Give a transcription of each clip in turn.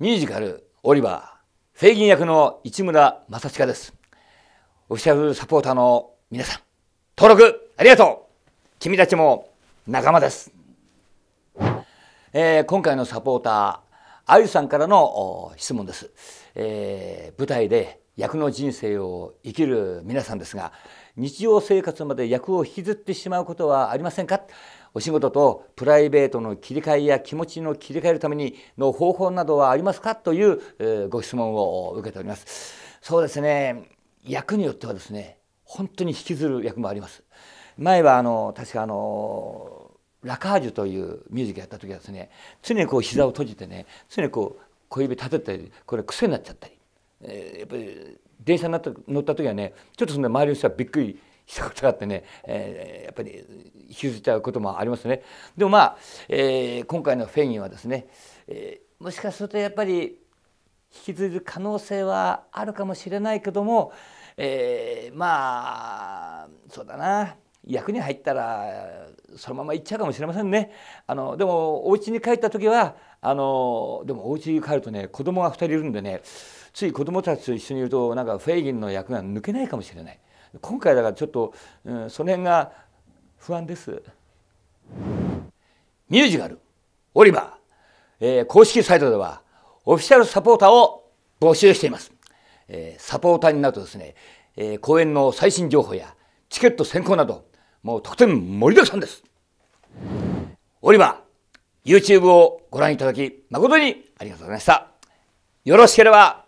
ミュージカル「オリバー」フェイギン役の市村正親ですオフィシャルサポーターの皆さん登録ありがとう君たちも仲間です、えー、今回のサポーターあゆさんからの質問です、えー、舞台で役の人生を生きる皆さんですが日常生活まで役を引きずってしまうことはありませんかお仕事とプライベートの切り替えや気持ちの切り替えるためにの方法などはありますかという、えご質問を受けておりますそうですね役によってはですね本当に引きずる役もあります前はあの確かあのラカージュというミュージックやった時はですね常にこう膝を閉じてね常にこう小指立てたりこれ癖になっちゃったり、えー、やっぱり電車になった乗った時はねちょっとそんな周りの人はびっくりしたことがあってね、えー、やっぱり引きずっちゃうこともありますね。でもまあ、えー、今回のフェインはですね、えー、もしかするとやっぱり引きずる可能性はあるかもしれないけども、えー、まあそうだな役に入ったらそのまま行っちゃうかもしれませんね。あのでもお家に帰った時はあのでもお家に帰るとね子供が2人いるんでねつい子供たちと一緒にいるとなんかフェイギンの役が抜けないかもしれない。今回だからちょっと、うん、その辺が不安ですミュージカル「オリバー」えー、公式サイトではオフィシャルサポーターを募集しています、えー、サポーターになるとですね、えー、公演の最新情報やチケット先行などもう特典盛りだくさんですオリバー YouTube をご覧いただき誠にありがとうございましたよろしければ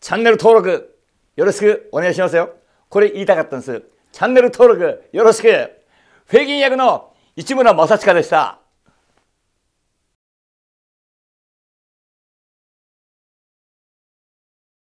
チャンネル登録よろしくお願いしますよこれ言いたかったんです。チャンネル登録よろしく。フェギン役の市村正親でした。